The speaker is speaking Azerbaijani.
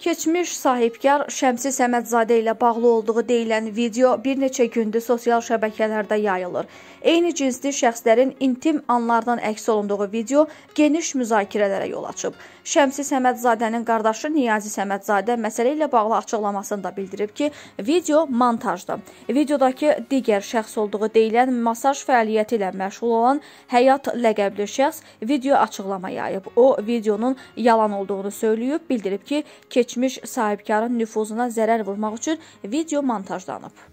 Keçmiş sahibkar Şəmsi Səmədzadə ilə bağlı olduğu deyilən video bir neçə gündür sosial şəbəkələrdə yayılır. Eyni cinsli şəxslərin intim anlardan əks olunduğu video geniş müzakirələrə yol açıb. Şəmsi Səmədzadənin qardaşı Niyazi Səmədzadə məsələ ilə bağlı açıqlamasında bildirib ki, video montajdır. Videodakı digər şəxs olduğu deyilən masaj fəaliyyəti ilə məşğul olan Həyat ləqəbli şəxs video açıqlama yayıb. O, videonun yalan olduğunu söyləyib, bildirib ki, keçmiş sahibkarın nüfuzuna zərər vurmaq üçün video montajlanıb.